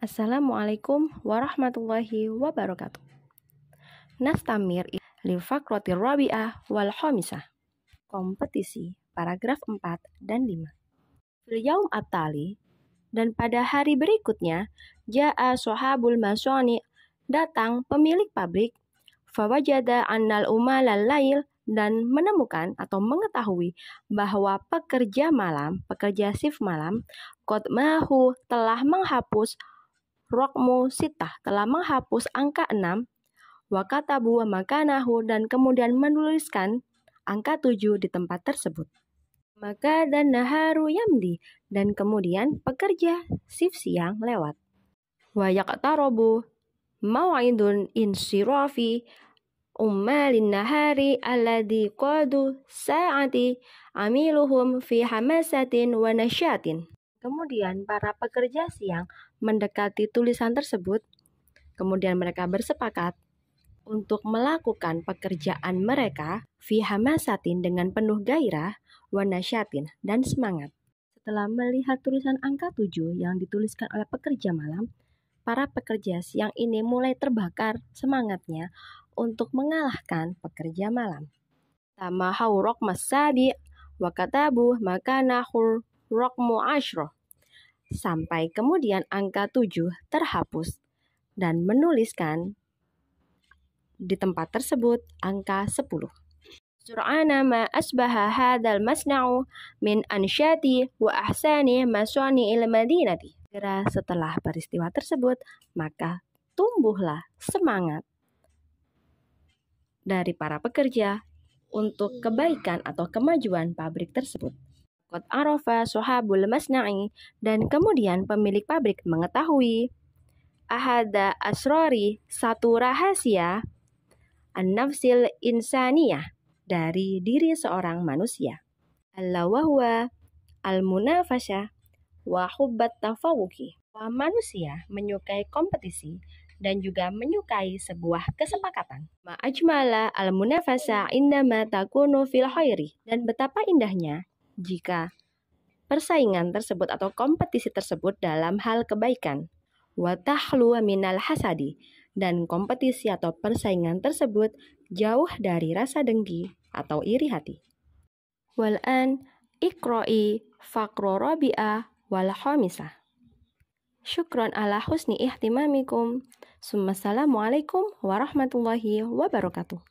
Assalamualaikum warahmatullahi wabarakatuh. Nastamir Lifakrotir Rabi'ah wal Khamisah. Kompetisi paragraf 4 dan 5. Fil yaum atali dan pada hari berikutnya ja'a sahabul masani datang pemilik pabrik fawajada annal umalal lail dan menemukan atau mengetahui bahwa pekerja malam, pekerja shift malam, kotmahu telah menghapus Rokmu sitah telah menghapus angka 6, wakatabu wa makanahu dan kemudian menuliskan angka 7 di tempat tersebut. Maka dan naharu yamdi dan kemudian pekerja shift siang lewat. Wa yaqtarobu maw'idun insirafi ummalin nahari alladhi qadu sa'ati amiluhum fi hamasatin wa nasyatin. Kemudian para pekerja siang mendekati tulisan tersebut, kemudian mereka bersepakat untuk melakukan pekerjaan mereka fihamasatin dengan penuh gairah, warna wanasyatin, dan semangat. Setelah melihat tulisan angka 7 yang dituliskan oleh pekerja malam, para pekerja siang ini mulai terbakar semangatnya untuk mengalahkan pekerja malam. Tama haurok masadi wakatabu makana rokmu ashroh sampai kemudian angka 7 terhapus dan menuliskan di tempat tersebut angka 10. Sur'ana ma asbaha hadal masna'u min ansyati wa ahsani masoni il madinati. Segera setelah peristiwa tersebut, maka tumbuhlah semangat dari para pekerja untuk kebaikan atau kemajuan pabrik tersebut. Kot Arafa Sohabul Masna'i, dan kemudian pemilik pabrik mengetahui. Ahada Asrori, satu rahasia, An-Nafsil Insaniyah, dari diri seorang manusia. Allah wahwa, al munafasha wa hubbat tafawuki. manusia menyukai kompetisi dan juga menyukai sebuah kesepakatan. Ma'ajmala al-munafasa indama takunu fil khairi. Dan betapa indahnya jika persaingan tersebut atau kompetisi tersebut dalam hal kebaikan. Watahlu minal hasadi dan kompetisi atau persaingan tersebut jauh dari rasa dengki atau iri hati. Wal'an ikroi fakro robi'ah wal khamisah. Syukron ala husni ihtimamikum. Assalamualaikum warahmatullahi wabarakatuh.